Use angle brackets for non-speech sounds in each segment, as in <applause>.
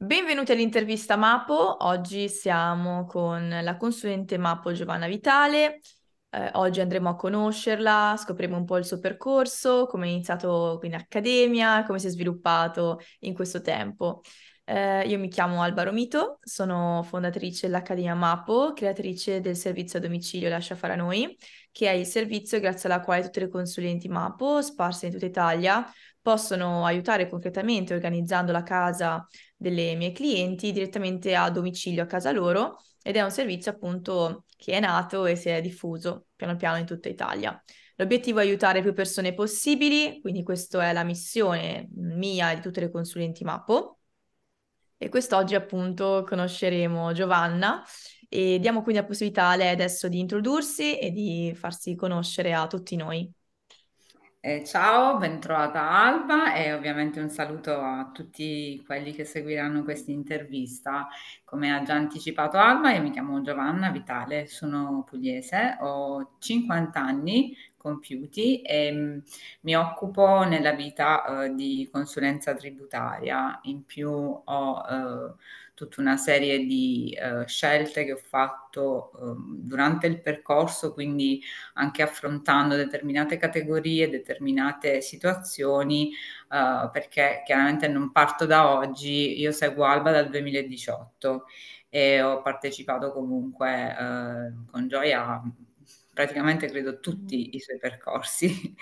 Benvenuti all'intervista Mapo, oggi siamo con la consulente Mapo Giovanna Vitale, eh, oggi andremo a conoscerla, scopriremo un po' il suo percorso, come è iniziato in accademia, come si è sviluppato in questo tempo. Eh, io mi chiamo Alvaro Romito, sono fondatrice dell'Accademia Mapo, creatrice del servizio a domicilio Lascia fare a noi, che è il servizio grazie alla quale tutte le consulenti Mapo, sparse in tutta Italia, possono aiutare concretamente organizzando la casa delle mie clienti direttamente a domicilio a casa loro ed è un servizio appunto che è nato e si è diffuso piano piano in tutta Italia. L'obiettivo è aiutare più persone possibili, quindi questa è la missione mia e di tutte le consulenti Mapo. E quest'oggi appunto conosceremo Giovanna e diamo quindi la possibilità a lei adesso di introdursi e di farsi conoscere a tutti noi. Eh, ciao, bentrovata Alba e ovviamente un saluto a tutti quelli che seguiranno questa intervista. Come ha già anticipato Alba, io mi chiamo Giovanna Vitale, sono pugliese, ho 50 anni, compiuti e mm, mi occupo nella vita eh, di consulenza tributaria. In più ho eh, tutta una serie di eh, scelte che ho fatto ehm, durante il percorso, quindi anche affrontando determinate categorie, determinate situazioni, eh, perché chiaramente non parto da oggi, io seguo Alba dal 2018 e ho partecipato comunque eh, con gioia a praticamente credo tutti mm. i suoi percorsi.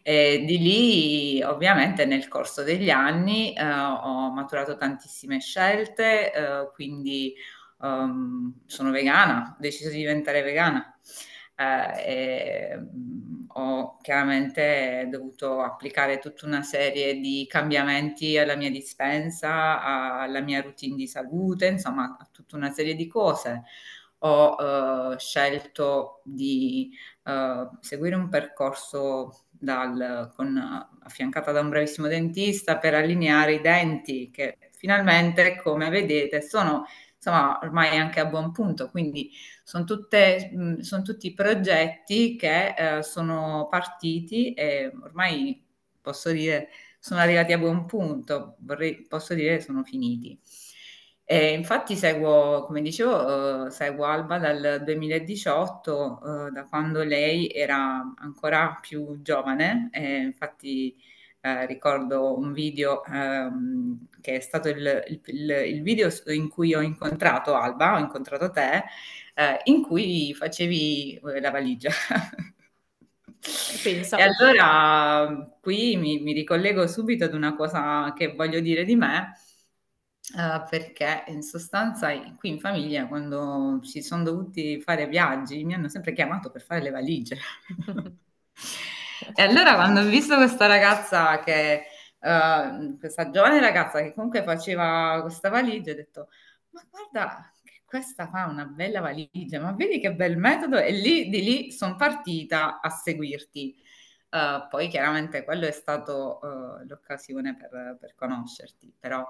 <laughs> E di lì ovviamente nel corso degli anni eh, ho maturato tantissime scelte, eh, quindi um, sono vegana, ho deciso di diventare vegana. Eh, mm, ho chiaramente dovuto applicare tutta una serie di cambiamenti alla mia dispensa, alla mia routine di salute, insomma a tutta una serie di cose ho eh, scelto di eh, seguire un percorso dal, con, affiancata da un bravissimo dentista per allineare i denti che finalmente, come vedete, sono insomma ormai anche a buon punto. Quindi sono, tutte, mm, sono tutti progetti che eh, sono partiti e ormai posso dire sono arrivati a buon punto, vorrei, posso dire sono finiti. E infatti seguo, come dicevo, eh, seguo Alba dal 2018, eh, da quando lei era ancora più giovane. Eh, infatti ricordo un video ehm, che è stato il, il, il, video in cui ho incontrato Alba, ho incontrato te, eh, in cui facevi eh, la valigia. Penso. E allora qui mi, mi ricollego subito ad una cosa che voglio dire di me Uh, perché in sostanza qui in famiglia quando ci sono dovuti fare viaggi mi hanno sempre chiamato per fare le valigie. <laughs> e allora quando ho visto questa ragazza che, uh, questa giovane ragazza che comunque faceva questa valigia, ho detto, ma guarda che questa fa una bella valigia, ma vedi che bel metodo? E lì, di lì sono partita a seguirti. Uh, poi chiaramente quello è stato l'occasione per, per conoscerti, però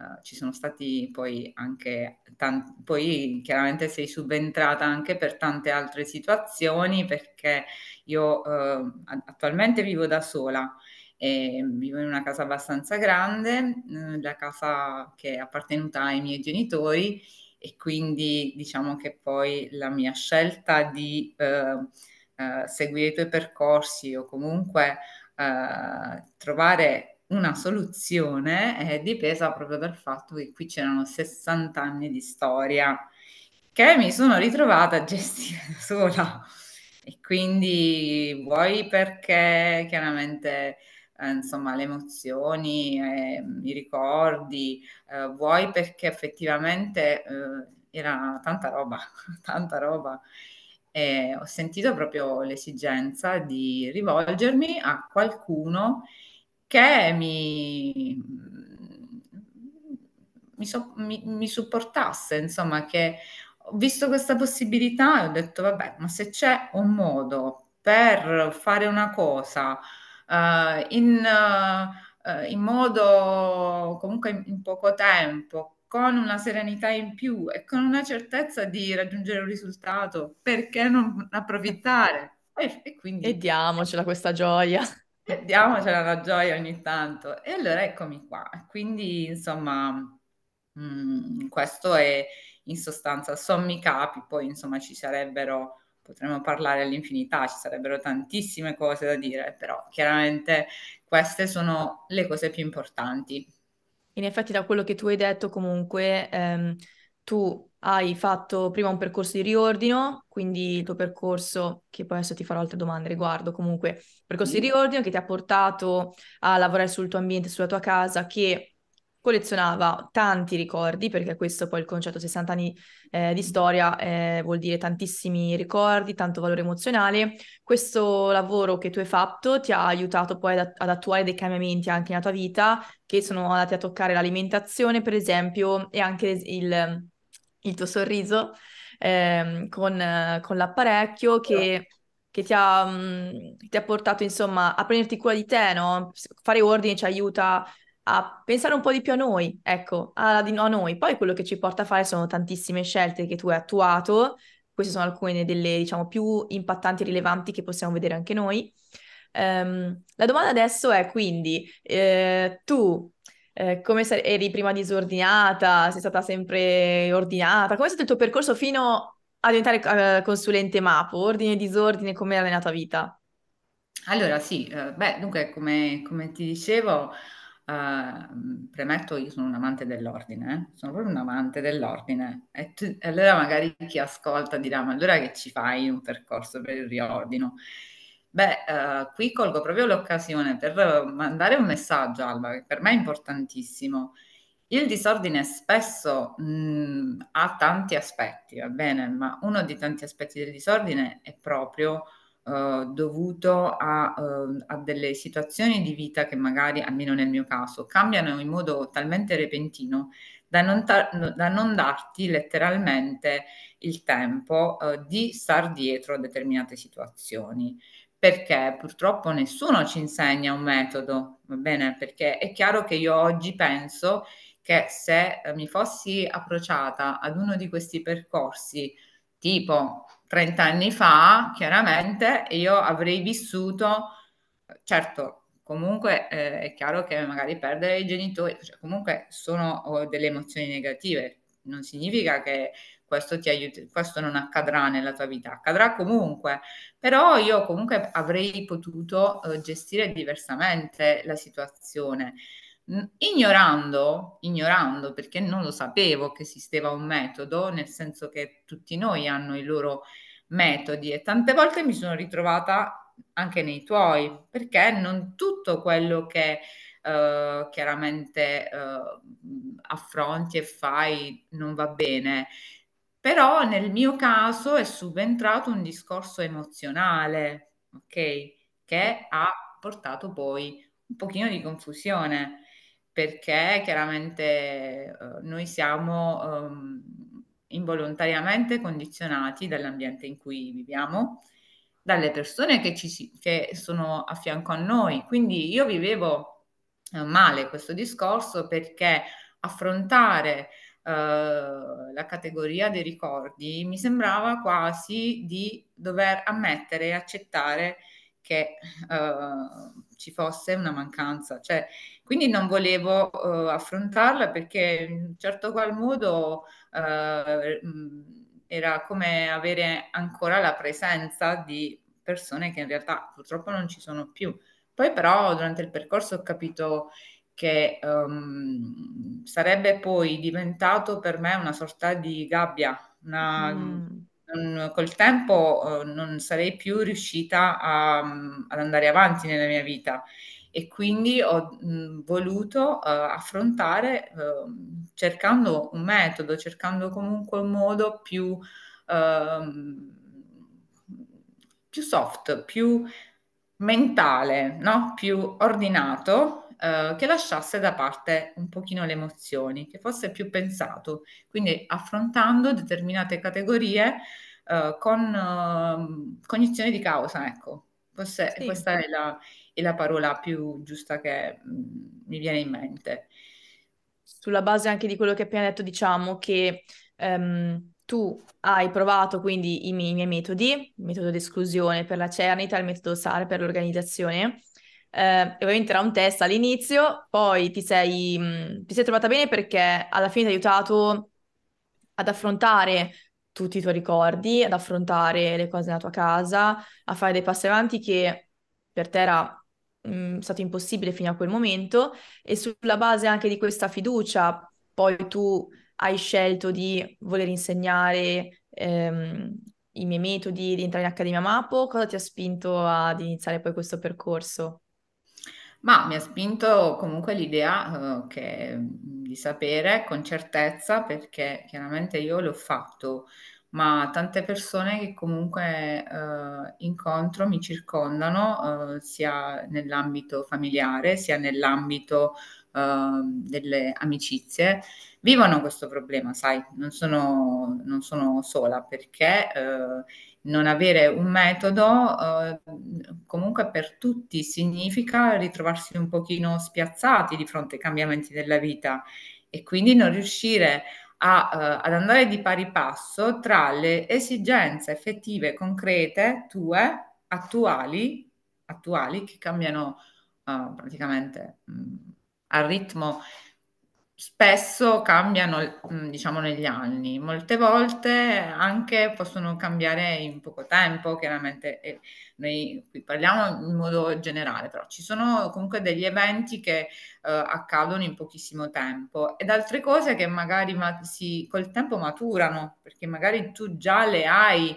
eh, ci sono stati poi anche tanti, poi chiaramente sei subentrata anche per tante altre situazioni perché io uh, attualmente vivo da sola e ehm, vivo in una casa abbastanza grande, mm, la casa che è appartenuta ai miei genitori e quindi diciamo che poi la mia scelta di uh, seguire i tuoi percorsi o comunque eh, trovare una soluzione è eh, dipesa proprio dal fatto che qui c'erano 60 anni di storia che mi sono ritrovata a gestire da sola. E quindi vuoi perché chiaramente eh, insomma le emozioni, eh, i ricordi, eh, vuoi perché effettivamente eh, era tanta roba, <laughs> tanta roba. E ho sentito proprio l'esigenza di rivolgermi a qualcuno che che mi, mm, mi, so, mi, mi supportasse, insomma, che ho visto questa possibilità e ho detto, vabbè, ma se c'è un modo per fare una cosa uh, in, uh, in modo comunque in, in poco tempo, con una serenità in più e con una certezza di raggiungere un risultato, perché non approfittare? E, e quindi... E diamocela questa gioia diamocela la gioia ogni tanto. E allora eccomi qua. Quindi, insomma, mh, mm, questo è in sostanza sommi capi, poi insomma ci sarebbero, potremmo parlare all'infinità, ci sarebbero tantissime cose da dire, però chiaramente queste sono le cose più importanti. In effetti da quello che tu hai detto comunque ehm, tu hai fatto prima un percorso di riordino, quindi il tuo percorso, che poi adesso ti farò altre domande riguardo, comunque percorso di mm-hmm. riordino che ti ha portato a lavorare sul tuo ambiente, sulla tua casa, che collezionava tanti ricordi, perché questo poi il concetto 60 anni eh, di storia eh, vuol dire tantissimi ricordi, tanto valore emozionale. Questo lavoro che tu hai fatto ti ha aiutato poi ad, ad attuare dei cambiamenti anche nella tua vita, che sono andati a toccare l'alimentazione, per esempio, e anche il il tuo sorriso ehm, con, con, l'apparecchio che, che ti, ha, ti, ha, portato insomma a prenderti cura di te, no? fare ordine ci aiuta a pensare un po' di più a noi, ecco, a, a noi. Poi quello che ci porta a fare sono tantissime scelte che tu hai attuato, queste sono alcune delle diciamo più impattanti e rilevanti che possiamo vedere anche noi. Um, la domanda adesso è quindi, eh, tu eh, come se- eri prima disordinata? Sei stata sempre ordinata? Come è stato il tuo percorso fino a diventare eh, consulente MAPO? Ordine e disordine, come era nella tua vita? Allora, sì, eh, beh, dunque, come, come ti dicevo, eh, premetto, io sono un amante dell'ordine, eh, sono proprio un amante dell'ordine. E tu- allora magari chi ascolta dirà, ma allora che ci fai in un percorso per il riordino? Beh, eh, qui colgo proprio l'occasione per mandare un messaggio, Alba, che per me è importantissimo. Il disordine spesso mh, mm, ha tanti aspetti, va bene, ma uno di tanti aspetti del disordine è proprio eh, dovuto a, eh, a, delle situazioni di vita che magari, almeno nel mio caso, cambiano in modo talmente repentino da non, ta- da non darti letteralmente il tempo eh, di star dietro a determinate situazioni perché purtroppo nessuno ci insegna un metodo, va bene? Perché è chiaro che io oggi penso che se eh, mi fossi approcciata ad uno di questi percorsi, tipo 30 anni fa, chiaramente io avrei vissuto, certo, comunque eh, è chiaro che magari perdere i genitori, cioè comunque sono delle emozioni negative, non significa che questo, ti aiuti, questo non accadrà nella tua vita, accadrà comunque, però io comunque avrei potuto eh, gestire diversamente la situazione. Mm, ignorando, ignorando, perché non lo sapevo che esisteva un metodo, nel senso che tutti noi hanno i loro metodi e tante volte mi sono ritrovata anche nei tuoi, perché non tutto quello che eh, chiaramente eh, affronti e fai non va bene però nel mio caso è subentrato un discorso emozionale, ok? Che ha portato poi un pochino di confusione, perché chiaramente uh, noi siamo um, involontariamente condizionati dall'ambiente in cui viviamo, dalle persone che, ci, che sono a fianco a noi. Quindi io vivevo eh, male questo discorso perché affrontare Uh, la categoria dei ricordi, mi sembrava quasi di dover ammettere e accettare che uh, ci fosse una mancanza. Cioè, quindi non volevo uh, affrontarla perché in un certo qual modo mm, era come avere ancora la presenza di persone che in realtà purtroppo non ci sono più. Poi però durante il percorso ho capito che um, sarebbe poi diventato per me una sorta di gabbia. Una, mm. un, col tempo uh, non sarei più riuscita a, um, ad andare avanti nella mia vita e quindi ho mh, mm, voluto uh, affrontare uh, cercando un metodo, cercando comunque un modo più, ehm, più soft, più mentale, no? più ordinato eh, che lasciasse da parte un pochino le emozioni, che fosse più pensato, quindi affrontando determinate categorie eh, con ehm, cognizione di causa, ecco. Fosse, sì. Questa è la, è la, parola più giusta che mh, mm, mi viene in mente. Sulla base anche di quello che hai appena detto, diciamo che ehm, tu hai provato quindi i miei, i miei metodi, il metodo di esclusione per la cernita, il metodo SAR per l'organizzazione, eh, ovviamente era un test all'inizio, poi ti sei, mh, mm, ti sei trovata bene perché alla fine ti ha aiutato ad affrontare tutti i tuoi ricordi, ad affrontare le cose nella tua casa, a fare dei passi avanti che per te era mh, mm, stato impossibile fino a quel momento e sulla base anche di questa fiducia poi tu hai scelto di voler insegnare ehm, i miei metodi, di entrare in Accademia Mapo, cosa ti ha spinto ad iniziare poi questo percorso? Ma mi ha spinto comunque l'idea eh, che, di sapere con certezza, perché chiaramente io l'ho fatto, ma tante persone che comunque eh, incontro mi circondano, eh, sia nell'ambito familiare, sia nell'ambito ehm, delle amicizie, vivono questo problema, sai, non sono, non sono sola perché eh, non avere un metodo eh, comunque per tutti significa ritrovarsi un pochino spiazzati di fronte ai cambiamenti della vita e quindi non riuscire a, eh, ad andare di pari passo tra le esigenze effettive, concrete, tue, attuali, attuali che cambiano eh, praticamente mh, mm, al ritmo spesso cambiano mm, diciamo negli anni, molte volte anche possono cambiare in poco tempo, chiaramente eh, noi qui parliamo in modo generale, però ci sono comunque degli eventi che eh, accadono in pochissimo tempo ed altre cose che magari ma- si, col tempo maturano, perché magari tu già le hai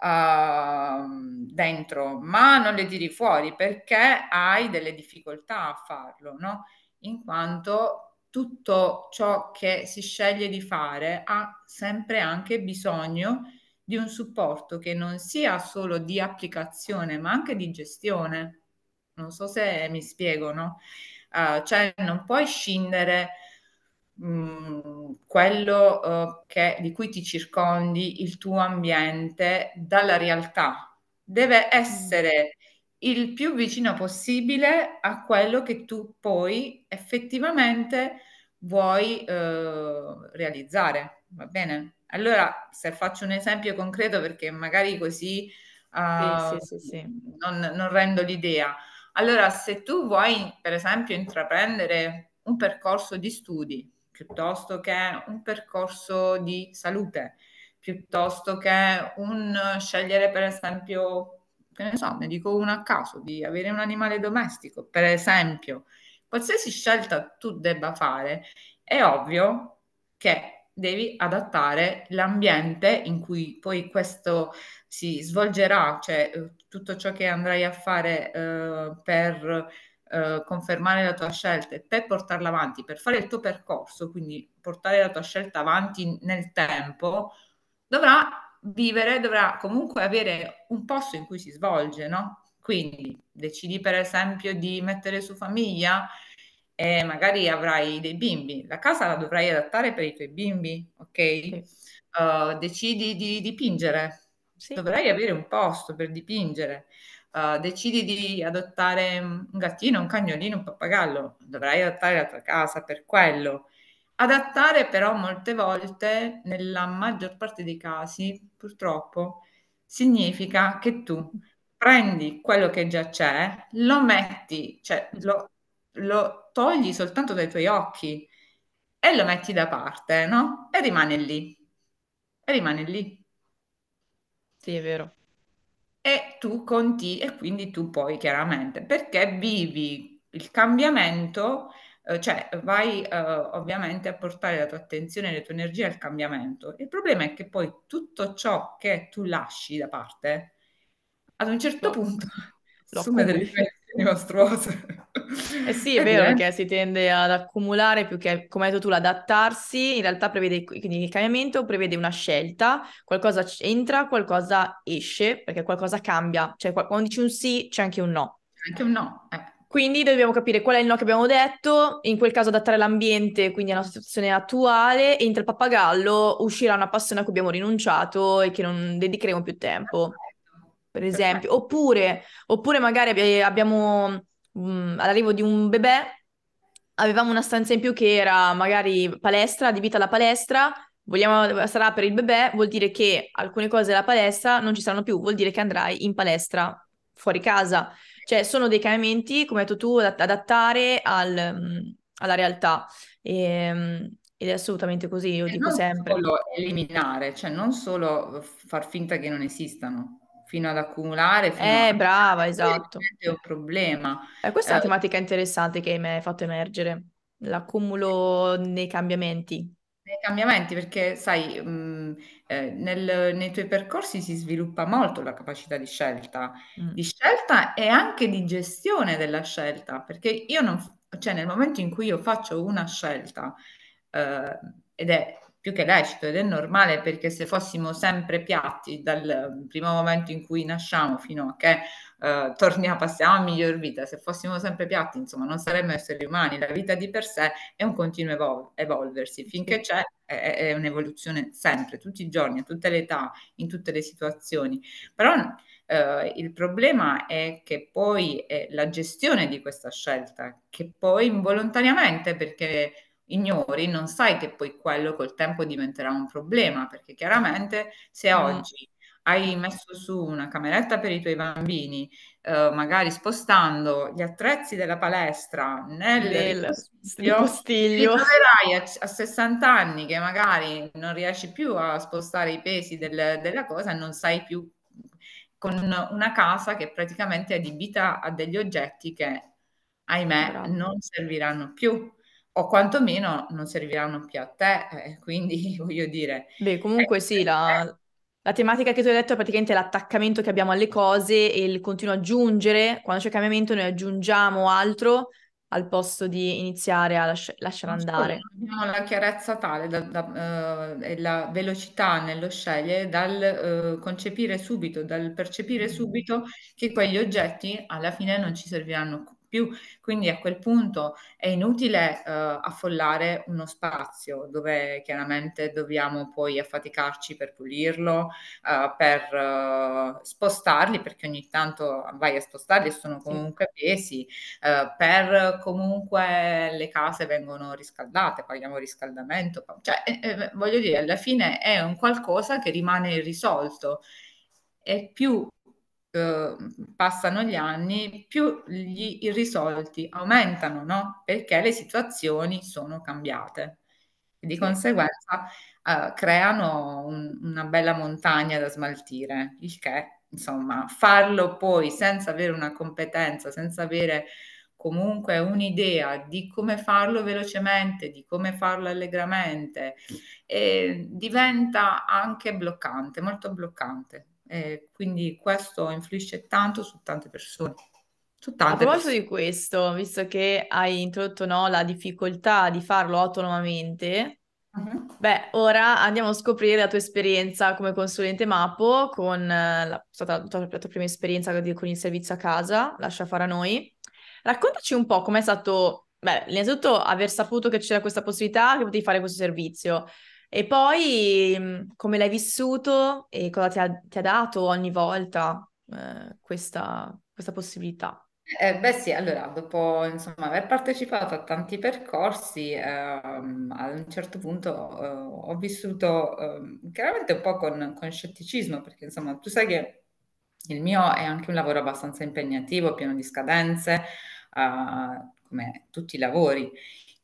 Uh, dentro, ma non le tiri fuori perché hai delle difficoltà a farlo, no? In quanto tutto ciò che si sceglie di fare ha sempre anche bisogno di un supporto che non sia solo di applicazione, ma anche di gestione. Non so se mi spiego, no? Uh, cioè non puoi scindere mh, mm, quello uh, che, di cui ti circondi, il tuo ambiente, dalla realtà. Deve mm. essere il più vicino possibile a quello che tu poi effettivamente vuoi eh, realizzare, va bene? Allora, se faccio un esempio concreto perché magari così uh, sì, ah, sì, sì, non, non rendo l'idea. Allora, se tu vuoi, per esempio, intraprendere un percorso di studi piuttosto che un percorso di salute, piuttosto che un scegliere, per esempio, che ne so, ne dico uno a caso, di avere un animale domestico, per esempio, qualsiasi scelta tu debba fare, è ovvio che devi adattare l'ambiente in cui poi questo si svolgerà, cioè eh, tutto ciò che andrai a fare eh, per eh, confermare la tua scelta e per portarla avanti, per fare il tuo percorso, quindi portare la tua scelta avanti nel tempo, dovrà vivere, dovrà comunque avere un posto in cui si svolge, no? Quindi decidi per esempio di mettere su famiglia e magari avrai dei bimbi, la casa la dovrai adattare per i tuoi bimbi, ok? Sì. Uh, decidi di dipingere, sì. dovrai avere un posto per dipingere. Uh, decidi di adottare un gattino, un cagnolino, un pappagallo, dovrai adattare la tua casa per quello. Adattare però molte volte, nella maggior parte dei casi, purtroppo, significa che tu prendi quello che già c'è, lo metti, cioè lo, lo togli soltanto dai tuoi occhi e lo metti da parte, no? E rimane lì. E rimane lì. Sì, è vero. E tu conti, e quindi tu poi chiaramente, perché vivi il cambiamento, eh, cioè vai eh, ovviamente a portare la tua attenzione e le tue energie al cambiamento. Il problema è che poi tutto ciò che tu lasci da parte ad un certo punto <laughs> L'ho assume delle dimensioni mostruose. Eh sì, <laughs> è, vero che si tende ad accumulare più che, come hai detto tu, l'adattarsi, in realtà prevede, quindi il cambiamento prevede una scelta, qualcosa entra, qualcosa esce, perché qualcosa cambia, cioè quando dici un sì c'è anche un no. Anche un no, eh. Quindi dobbiamo capire qual è il no che abbiamo detto, in quel caso adattare l'ambiente, quindi alla situazione attuale, entra il pappagallo, uscirà una passione a cui abbiamo rinunciato e che non dedicheremo più tempo per esempio, oppure, oppure magari abbiamo mh, mm, all'arrivo di un bebè, avevamo una stanza in più che era magari palestra, adibita alla palestra, vogliamo, sarà per il bebè, vuol dire che alcune cose della palestra non ci saranno più, vuol dire che andrai in palestra fuori casa. Cioè sono dei cambiamenti, come hai detto tu, da adattare al, mm, alla realtà. E, ehm, ed è assolutamente così, io e cioè, dico sempre. Non solo eliminare, cioè non solo far finta che non esistano fino ad accumulare. Fino eh, a... brava, esatto. È un problema. Eh, questa è una eh, tematica interessante che mi hai fatto emergere, l'accumulo nei cambiamenti. Nei cambiamenti, perché sai, mh, mm, eh, nel, nei tuoi percorsi si sviluppa molto la capacità di scelta, mm. di scelta e anche di gestione della scelta, perché io non, cioè nel momento in cui io faccio una scelta eh, ed è più che lecito ed è normale perché se fossimo sempre piatti dal primo momento in cui nasciamo fino a che eh, torniamo, passiamo a miglior vita, se fossimo sempre piatti, insomma, non saremmo esseri umani. La vita di per sé è un continuo evol- evolversi, finché c'è è, è, un'evoluzione sempre, tutti i giorni, a tutte le età, in tutte le situazioni. Però eh, il problema è che poi è la gestione di questa scelta, che poi involontariamente, perché ignori, non sai che poi quello col tempo diventerà un problema, perché chiaramente se mm. oggi hai messo su una cameretta per i tuoi bambini, eh, magari spostando gli attrezzi della palestra nel postiglio, troverai a, a, 60 anni che magari non riesci più a spostare i pesi del, della cosa non sai più con una casa che praticamente è adibita a degli oggetti che, ahimè, esatto. non serviranno più o quantomeno non serviranno più a te, eh, <laughs> quindi voglio dire... Beh, comunque eh, sì, la, la tematica che tu hai detto è praticamente l'attaccamento che abbiamo alle cose e il continuo aggiungere, quando c'è cambiamento noi aggiungiamo altro al posto di iniziare a lasci- lasciare andare. Abbiamo la chiarezza tale da, da, uh, e la velocità nello scegliere dal uh, concepire subito, dal percepire subito che quegli oggetti alla fine non ci serviranno più. Quindi a quel punto è inutile uh, affollare uno spazio dove chiaramente dobbiamo poi affaticarci per pulirlo, uh, per uh, spostarli, perché ogni tanto vai a spostarli e sono comunque pesi, per comunque le case vengono riscaldate, paghiamo riscaldamento. Cioè, eh, eh, voglio dire, alla fine è un qualcosa che rimane irrisolto. E più Ehm, passano gli anni, più gli irrisolti aumentano, no? Perché le situazioni sono cambiate. E di conseguenza eh, creano un, una bella montagna da smaltire, il che, insomma, farlo poi senza avere una competenza, senza avere comunque un'idea di come farlo velocemente, di come farlo allegramente, eh, diventa anche bloccante, molto bloccante eh, quindi questo influisce tanto su tante persone. Su tante A proposito persone. di questo, visto che hai introdotto no, la difficoltà di farlo autonomamente, uh-huh. beh, ora andiamo a scoprire la tua esperienza come consulente MAPO con eh, la, la, tua, la tua prima esperienza con il servizio a casa, lascia fare a noi. Raccontaci un po' com'è stato Beh, innanzitutto aver saputo che c'era questa possibilità, che potevi fare questo servizio. E poi mhmm, come l'hai vissuto e cosa ti ha, ti ha dato ogni volta eh, questa, questa possibilità? Eh, beh sì, allora dopo insomma, aver partecipato a tanti percorsi, ehm, ad un certo punto eh, ho vissuto ehm, chiaramente un po' con, con, scetticismo, perché insomma tu sai che il mio è anche un lavoro abbastanza impegnativo, pieno di scadenze, eh, come tutti i lavori.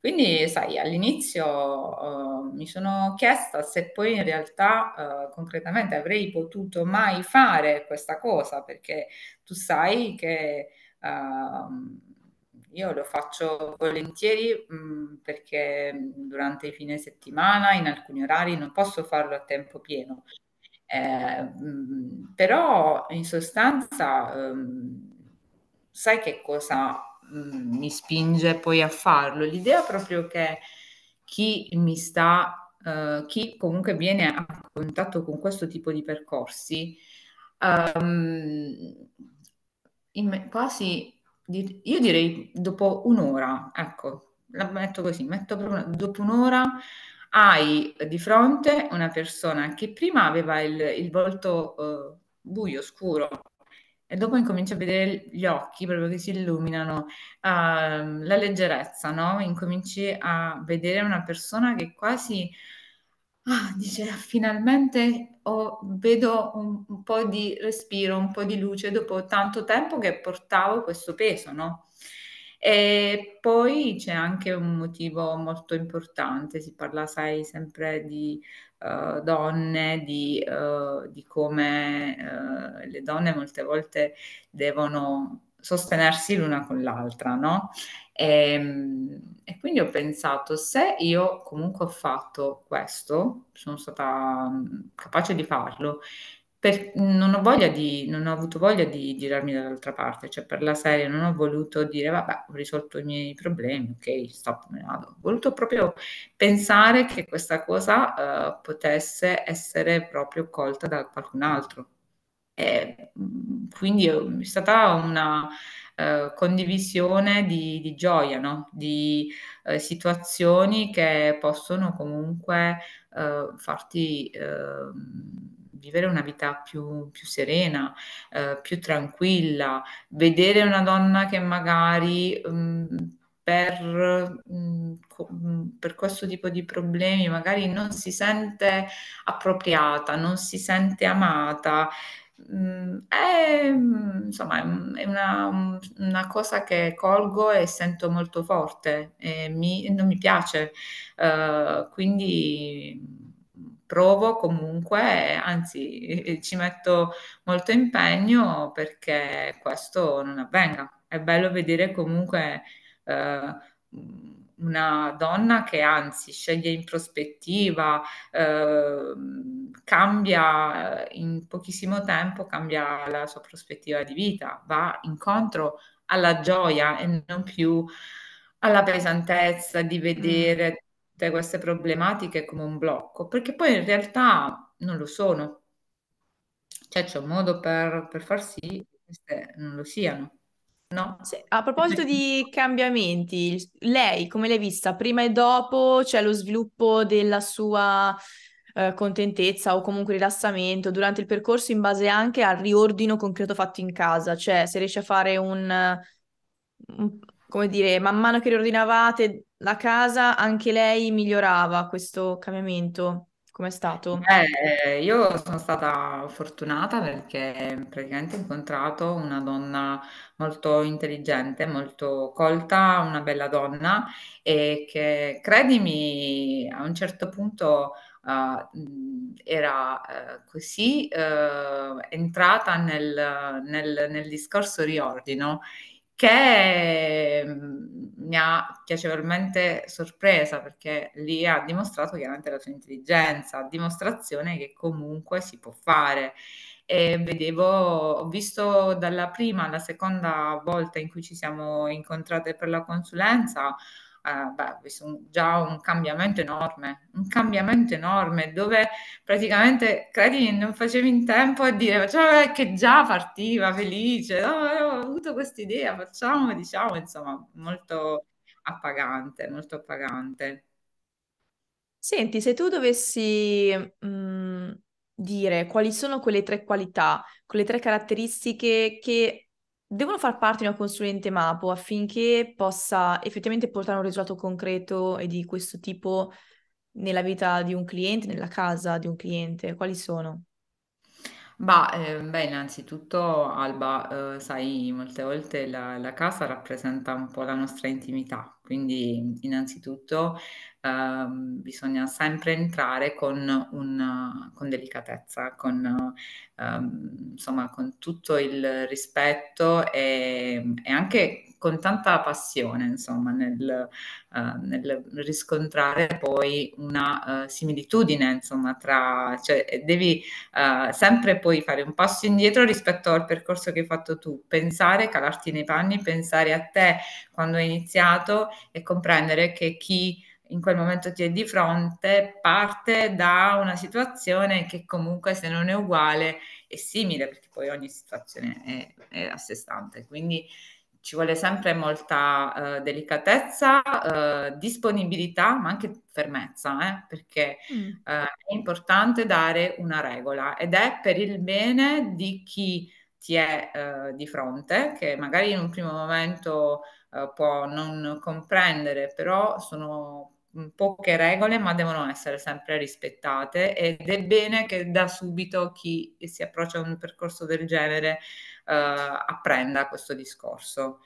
Quindi, sai, all'inizio eh, mi sono chiesta se poi in realtà eh, concretamente avrei potuto mai fare questa cosa, perché tu sai che ehm, io lo faccio volentieri mh, mm, perché durante i fine settimana, in alcuni orari, non posso farlo a tempo pieno. Eh, mh, mm, però in sostanza, mh, ehm, sai che cosa Mm, mi spinge poi a farlo. L'idea è proprio che chi mi sta, uh, chi comunque viene a contatto con questo tipo di percorsi, um, in, quasi, io direi dopo un'ora, ecco, la metto così, metto una, dopo un'ora hai di fronte una persona che prima aveva il, il volto uh, buio, scuro, e dopo incominci a vedere gli occhi proprio che si illuminano, uh, la leggerezza, no? Incominci a vedere una persona che quasi ah, dice finalmente ho, vedo un, un, po' di respiro, un po' di luce dopo tanto tempo che portavo questo peso, no? E poi c'è anche un motivo molto importante, si parla, sai, sempre di eh, donne, di, uh, di come uh, le donne molte volte devono sostenersi l'una con l'altra, no? E, ehm, e, quindi ho pensato, se io comunque ho fatto questo, sono stata mm, capace di farlo, per, non, ho voglia di, non ho avuto voglia di girarmi dall'altra parte, cioè per la serie non ho voluto dire vabbè ho risolto i miei problemi, ok stop me ne vado, ho voluto proprio pensare che questa cosa uh, potesse essere proprio colta da qualcun altro. E, mm, quindi eh, è stata una uh, condivisione di, di gioia, no? di uh, situazioni che possono comunque farti ehm, vivere una vita più, più serena, eh, più tranquilla, vedere una donna che magari mh, mm, per, mh, mm, mm, per, questo tipo di problemi magari non si sente appropriata, non si sente amata. è, insomma, è una, una, cosa che colgo e sento molto forte e mi, non mi piace. Uh, quindi provo comunque, anzi eh, eh, ci metto molto impegno perché questo non avvenga. È bello vedere comunque eh, una donna che anzi sceglie in prospettiva, ehm, eh, cambia in pochissimo tempo, cambia la sua prospettiva di vita, va incontro alla gioia e non più alla pesantezza di mm. vedere tutte queste problematiche come un blocco, perché poi in realtà non lo sono. Cioè c'è un modo per, per far sì che queste non lo siano. No? Sì. A proposito di cambiamenti, lei come l'hai vista prima e dopo, cioè lo sviluppo della sua eh, contentezza o comunque rilassamento durante il percorso in base anche al riordino concreto fatto in casa, cioè se riesce a fare un, un come dire, man mano che riordinavate la casa anche lei migliorava questo cambiamento? Com'è stato? Eh, io sono stata fortunata perché praticamente ho incontrato una donna molto intelligente, molto colta, una bella donna e che, credimi, a un certo punto Uh, era uh, così uh, entrata nel, nel, nel, discorso riordino che mm, mi ha piacevolmente sorpresa perché lì ha dimostrato chiaramente la sua intelligenza, dimostrazione che comunque si può fare. E vedevo, ho visto dalla prima alla seconda volta in cui ci siamo incontrate per la consulenza, Ah, beh, già un cambiamento enorme, un cambiamento enorme dove praticamente, credimi, non facevi in tempo a dire, cioè, che già partiva felice, oh, ho avuto questa idea, facciamo, diciamo, insomma, molto appagante, molto appagante. Senti, se tu dovessi mh, mm, dire quali sono quelle tre qualità, quelle tre caratteristiche che devono far parte di una consulente MAPO affinché possa effettivamente portare un risultato concreto e di questo tipo nella vita di un cliente, nella casa di un cliente? Quali sono? Bah, eh, beh, innanzitutto Alba, eh, sai, molte volte la, la casa rappresenta un po' la nostra intimità, quindi innanzitutto ehm, bisogna sempre entrare con, un, con delicatezza, con, ehm, insomma, con tutto il rispetto e, e anche con tanta passione, insomma, nel, uh, nel riscontrare poi una uh, similitudine, insomma, tra, cioè devi uh, sempre poi fare un passo indietro rispetto al percorso che hai fatto tu, pensare, calarti nei panni, pensare a te quando hai iniziato e comprendere che chi in quel momento ti è di fronte, parte da una situazione che comunque se non è uguale è simile, perché poi ogni situazione è, è a sé stante. Quindi ci vuole sempre molta eh, delicatezza, eh, disponibilità, ma anche fermezza, eh, perché mm. Eh, è importante dare una regola ed è per il bene di chi ti è eh, di fronte, che magari in un primo momento eh, può non comprendere, però sono poche regole ma devono essere sempre rispettate ed è bene che da subito chi si approccia a un percorso del genere eh, apprenda questo discorso.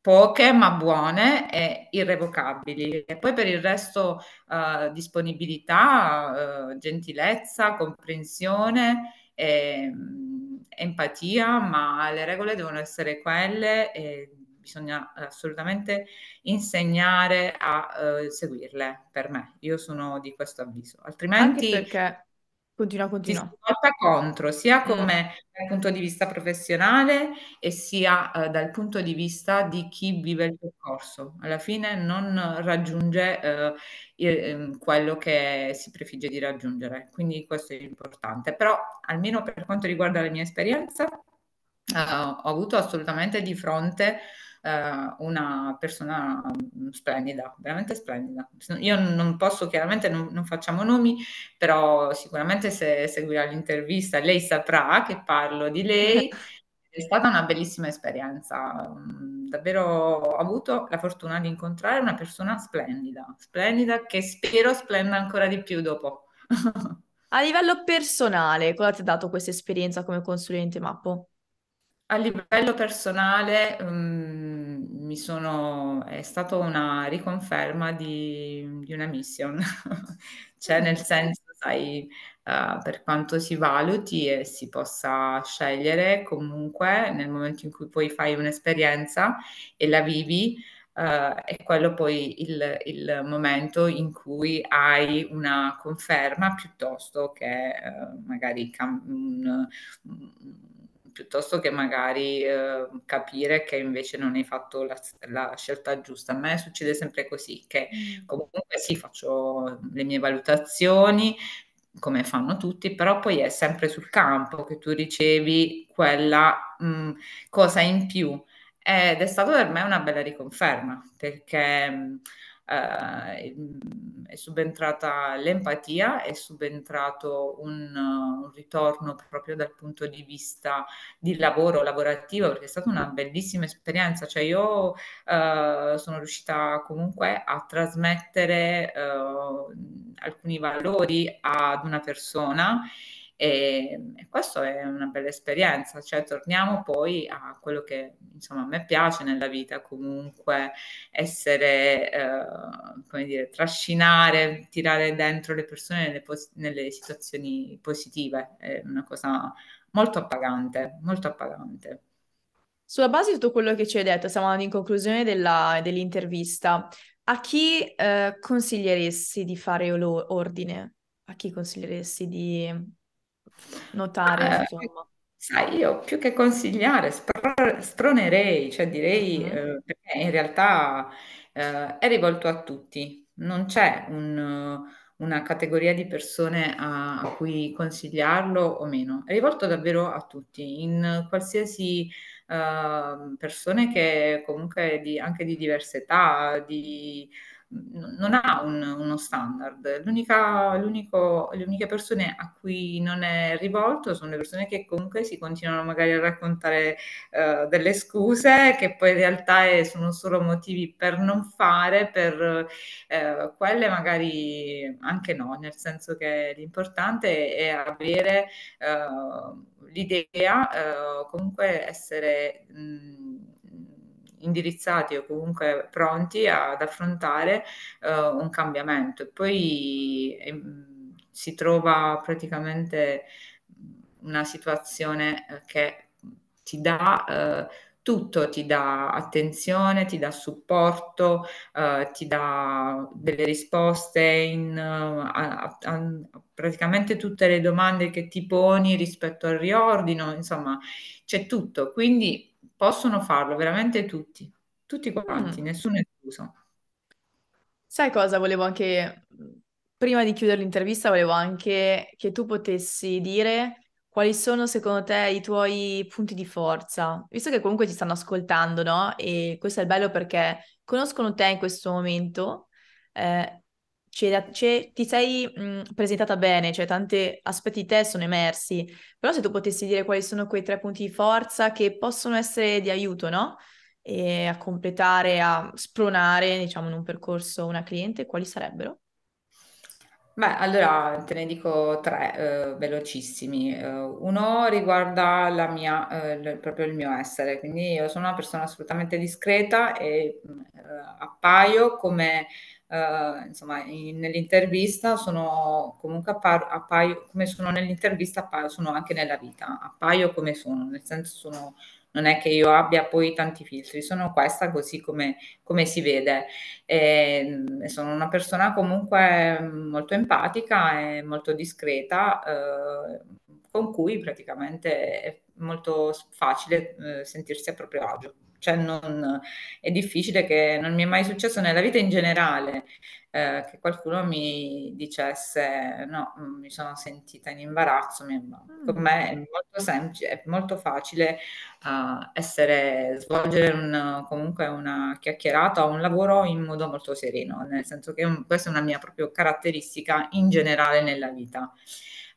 Poche ma buone e irrevocabili. E poi per il resto eh, disponibilità, eh, gentilezza, comprensione, empatia, ma le regole devono essere quelle. E, bisogna eh, assolutamente insegnare a eh, seguirle per me. Io sono di questo avviso, altrimenti Anche perché continua, continua. si porta contro sia mm. come mm. dal punto di vista professionale e sia eh, dal punto di vista di chi vive il percorso. Alla fine non raggiunge eh, il, ehm, quello che si prefigge di raggiungere, quindi questo è importante. Però almeno per quanto riguarda la mia esperienza, Uh, ho avuto assolutamente di fronte eh, una persona mm, splendida, veramente splendida. Io non posso, chiaramente non, non facciamo nomi, però sicuramente se seguirà l'intervista lei saprà che parlo di lei. <laughs> È stata una bellissima esperienza, mm, davvero ho avuto la fortuna di incontrare una persona splendida, splendida che spero splenda ancora di più dopo. <laughs> A livello personale, cosa ti ha dato questa esperienza come consulente Mappo? A livello personale, um mi sono, è stata una riconferma di, di una mission, <laughs> cioè nel senso, sai, uh, per quanto si valuti e si possa scegliere comunque nel momento in cui poi fai un'esperienza e la vivi, uh, è quello poi il, il, momento in cui hai una conferma piuttosto che uh, magari cam- un, un piuttosto che magari eh, capire che invece non hai fatto la, la, scelta giusta. A me succede sempre così, che mm. comunque sì, faccio le mie valutazioni come fanno tutti, però poi è sempre sul campo che tu ricevi quella mh, mm, cosa in più ed è stata per me una bella riconferma perché mh, mm, eh, è subentrata l'empatia, è subentrato un, un, ritorno proprio dal punto di vista di lavoro, lavorativo, perché è stata una bellissima esperienza, cioè io eh, sono riuscita comunque a trasmettere eh, alcuni valori ad una persona e, e questa è una bella esperienza, cioè torniamo poi a quello che insomma a me piace nella vita, comunque essere, eh, come dire, trascinare, tirare dentro le persone nelle, pos- nelle situazioni positive, è una cosa molto appagante, molto appagante. Sulla base di tutto quello che ci hai detto, siamo andando in conclusione della, dell'intervista, a chi eh, consiglieresti di fare l'ordine? A chi consiglieresti di notare, eh, insomma. Sai, io più che consigliare, spr- spronerei, cioè direi, mm-hmm. eh, perché in realtà eh, è rivolto a tutti, non c'è un, una categoria di persone a, a, cui consigliarlo o meno, è rivolto davvero a tutti, in qualsiasi eh, persone che comunque di, anche di diversa età, di non ha un, uno standard. L'unica, l'unico, le uniche persone a cui non è rivolto sono le persone che comunque si continuano magari a raccontare uh, delle scuse che poi in realtà è, eh, sono solo motivi per non fare, per uh, quelle magari anche no, nel senso che l'importante è avere uh, l'idea, comunque essere... Mh, indirizzati o comunque pronti ad affrontare eh, un cambiamento. poi eh, si trova praticamente una situazione eh, che ti dà eh, tutto ti dà attenzione, ti dà supporto, eh, ti dà delle risposte in, a, a, a, praticamente tutte le domande che ti poni rispetto al riordino, insomma c'è tutto. Quindi possono farlo, veramente tutti, tutti quanti, mm. nessuno è escluso. Sai cosa volevo anche, prima di chiudere l'intervista, volevo anche che tu potessi dire quali sono secondo te i tuoi punti di forza? Visto che comunque ci stanno ascoltando, no? E questo è bello perché conoscono te in questo momento, eh, c'è, c'è, ti sei mh, presentata bene, cioè tanti aspetti di te sono emersi, però se tu potessi dire quali sono quei tre punti di forza che possono essere di aiuto, no? E a completare, a spronare, diciamo, in un percorso una cliente, quali sarebbero? Beh, allora te ne dico tre eh, velocissimi. Uh, uno riguarda la mia, eh, l- proprio il mio essere, quindi io sono una persona assolutamente discreta e mh, eh, appaio come eh, insomma, in, nell'intervista sono comunque appar- appaio, come sono nell'intervista appaio, sono anche nella vita, appaio come sono, nel senso sono, non è che io abbia poi tanti filtri, sono questa così come, come si vede. E, ehm, sono una persona comunque molto empatica e molto discreta, eh, con cui praticamente è molto facile eh, sentirsi a proprio agio cioè non, è difficile che non mi è mai successo nella vita in generale eh, che qualcuno mi dicesse no, mm, mi sono sentita in imbarazzo, mi, mm. per me è molto semplice, è molto facile uh, essere, svolgere un, comunque una chiacchierata o un lavoro in modo molto sereno, nel senso che un, questa è una mia proprio caratteristica in generale nella vita.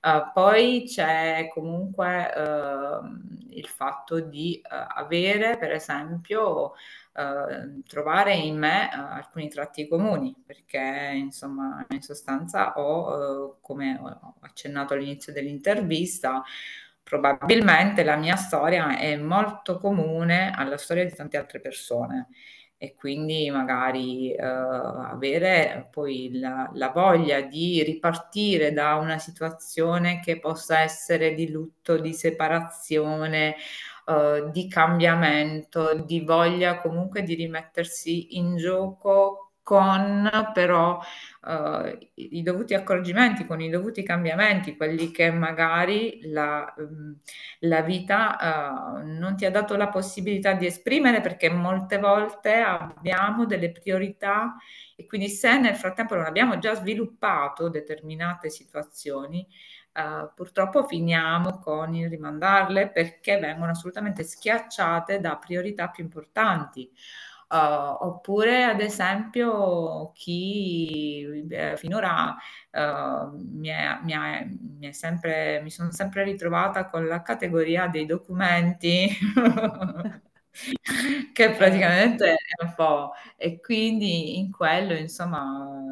Eh, poi c'è comunque uh, il fatto di uh, avere, per esempio, eh, trovare in me alcuni tratti comuni, perché insomma, in sostanza ho, come ho accennato all'inizio dell'intervista, probabilmente la mia storia è molto comune alla storia di tante altre persone e quindi magari eh, avere poi la, la, voglia di ripartire da una situazione che possa essere di lutto, di separazione, eh, di cambiamento, di voglia comunque di rimettersi in gioco con però eh, i dovuti accorgimenti, con i dovuti cambiamenti, quelli che magari la, mm, la vita eh, non ti ha dato la possibilità di esprimere perché molte volte abbiamo delle priorità e quindi se nel frattempo non abbiamo già sviluppato determinate situazioni, eh, purtroppo finiamo con il rimandarle perché vengono assolutamente schiacciate da priorità più importanti Uh, oppure ad esempio chi eh, finora uh, mi, è, mi, è, mi, è sempre, mi, sono sempre ritrovata con la categoria dei documenti <laughs> che praticamente è un po' e quindi in quello insomma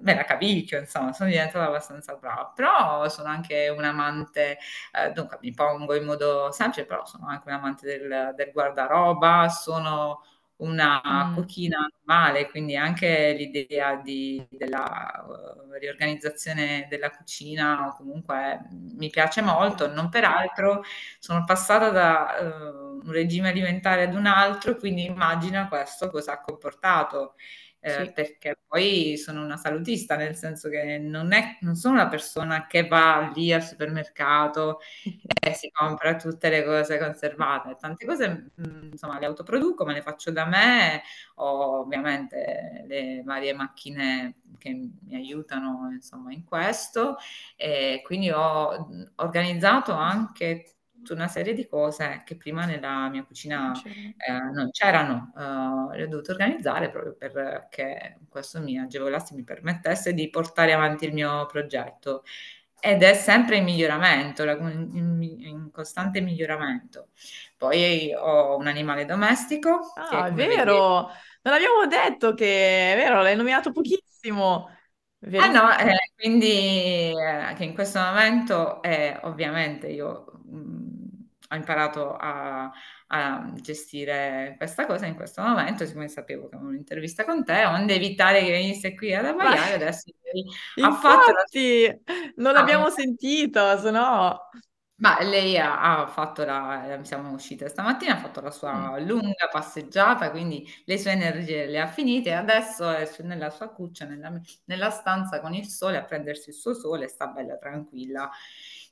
me la cavicchio, insomma, sono diventata abbastanza brava, però sono anche un amante, eh, dunque mi pongo in modo semplice, però sono anche un amante del, del guardaroba, sono una mm. cucina normale, quindi anche l'idea di, della uh, riorganizzazione della cucina comunque mm, mi piace molto, non peraltro sono passata da uh, un regime alimentare ad un altro, quindi immagina questo cosa ha comportato eh, sì. perché poi sono una salutista, nel senso che non, è, non sono una persona che va lì al supermercato <laughs> e si compra tutte le cose conservate. Tante cose, mm, insomma, le autoproduco, me le faccio da me, ho ovviamente le varie macchine che mi aiutano, insomma, in questo. E quindi ho mm, organizzato anche tutta una serie di cose che prima nella mia cucina certo. eh, non c'erano, uh, le ho dovute organizzare proprio perché questo mi agevolasse, mi permettesse di portare avanti il mio progetto. Ed è sempre in miglioramento, in, in costante miglioramento. Poi ho un animale domestico. Ah, è vero! Vedi... Non abbiamo detto che è vero, l'hai nominato pochissimo. Ah no, eh, quindi eh, che in questo momento eh, ovviamente io mh, mm, ha imparato a, a, gestire questa cosa in questo momento, siccome sapevo che avevo un'intervista con te, onde evitare che venisse qui ad abbaiare, adesso ha fatto... La... non ah. l'abbiamo ah, sentito, se no... Ma lei ha, ha fatto la, siamo uscite stamattina, ha fatto la sua mm. lunga passeggiata, quindi le sue energie le ha finite e adesso è nella sua cuccia, nella, nella stanza con il sole a prendersi il suo sole, sta bella tranquilla.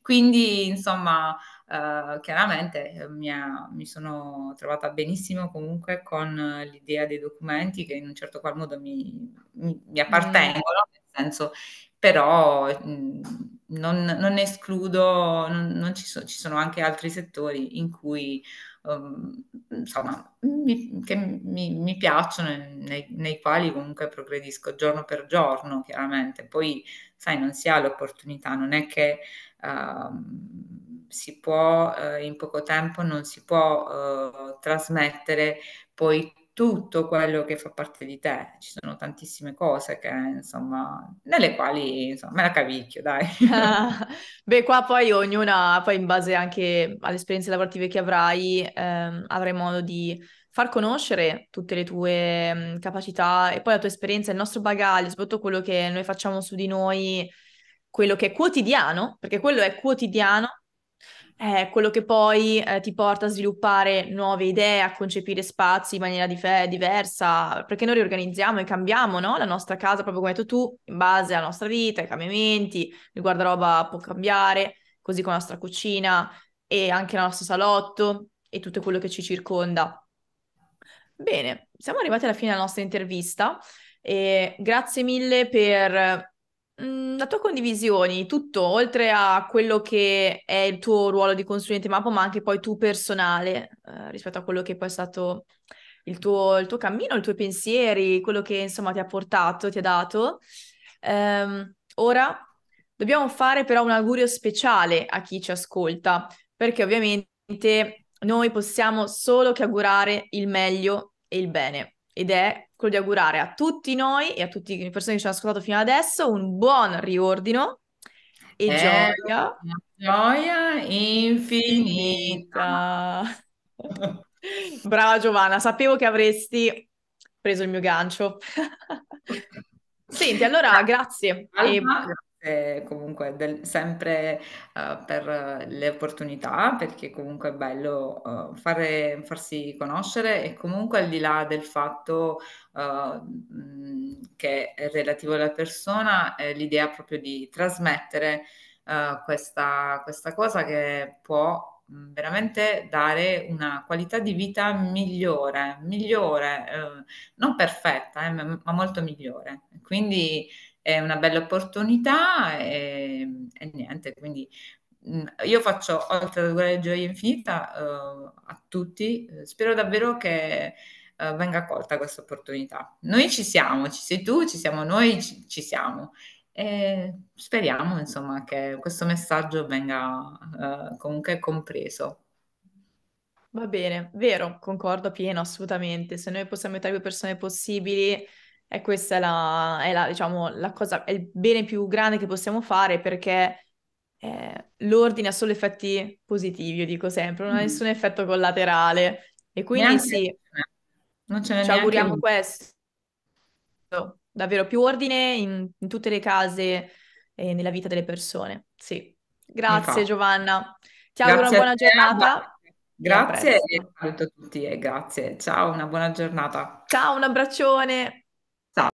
Quindi, insomma, uh, chiaramente eh, mi, ha, mi, sono trovata benissimo comunque con eh, l'idea dei documenti che in un certo qual modo mi, mi, mi appartengono, mm. nel senso però mh, mm, non, non, escludo, non, non ci, so, ci, sono anche altri settori in cui ehm, insomma, mi, che mi, mi piacciono nei, nei, quali comunque progredisco giorno per giorno, chiaramente. Poi, sai, non si ha l'opportunità, non è che... Um, si può eh, in poco tempo, non si può eh, trasmettere poi tutto quello che fa parte di te. Ci sono tantissime cose che, insomma, nelle quali insomma, me la cavicchio, dai. Ah, <laughs> beh, qua poi ognuna, poi in base anche alle esperienze lavorative che avrai, ehm, avrai modo di far conoscere tutte le tue mh, mm, capacità e poi la tua esperienza, il nostro bagaglio, soprattutto quello che noi facciamo su di noi, quello che è quotidiano, perché quello è quotidiano è quello che poi eh, ti porta a sviluppare nuove idee, a concepire spazi in maniera dif- diversa, perché noi riorganizziamo e cambiamo no? la nostra casa, proprio come hai detto tu, in base alla nostra vita, ai cambiamenti, il guardaroba può cambiare, così con la nostra cucina e anche il nostro salotto e tutto quello che ci circonda. Bene, siamo arrivati alla fine della nostra intervista. E grazie mille per Mm, la tua condivisione di tutto, oltre a quello che è il tuo ruolo di consulente Mapo, ma anche poi tu personale, eh, rispetto a quello che poi è stato il tuo, il tuo, cammino, i tuoi pensieri, quello che insomma ti ha portato, ti ha dato. Ehm, ora dobbiamo fare però un augurio speciale a chi ci ascolta, perché ovviamente noi possiamo solo che augurare il meglio e il bene, ed è quello di augurare a tutti noi e a tutte le persone che ci hanno ascoltato fino adesso un buon riordino e eh, gioia. Gioia infinita. <laughs> Brava Giovanna, sapevo che avresti preso il mio gancio. <laughs> Senti, allora grazie. Alba, e grazie comunque del- sempre eh, per le opportunità, perché comunque è bello eh, fare, farsi conoscere e comunque al di là del fatto eh, che è relativo alla persona, l'idea proprio di trasmettere eh, questa, questa cosa che può veramente dare una qualità di vita migliore, migliore, eh, non perfetta, eh, ma molto migliore. Quindi è una bella opportunità e, ehm, e niente, quindi mm, io faccio oltre ad augurare gioia infinita uh, a tutti, eh, spero davvero che uh, venga colta questa opportunità. Noi ci siamo, ci sei tu, ci siamo noi, ci, ci siamo. E speriamo insomma che questo messaggio venga uh, comunque compreso. Va bene, vero, concordo pieno, assolutamente. Se noi possiamo aiutare più persone possibili, e questa è la, è la, diciamo, la cosa, è il bene più grande che possiamo fare perché eh, l'ordine ha solo effetti positivi, io dico sempre, non ha mm-hmm. nessun effetto collaterale. E quindi neanche, sì, non ce ci auguriamo uno. questo. Davvero più ordine in, in tutte le case e nella vita delle persone. Sì. Grazie Giovanna. Ti auguro grazie una buona giornata. Grazie e saluto tutti e eh, grazie. Ciao, una buona giornata. Ciao, un abbraccione.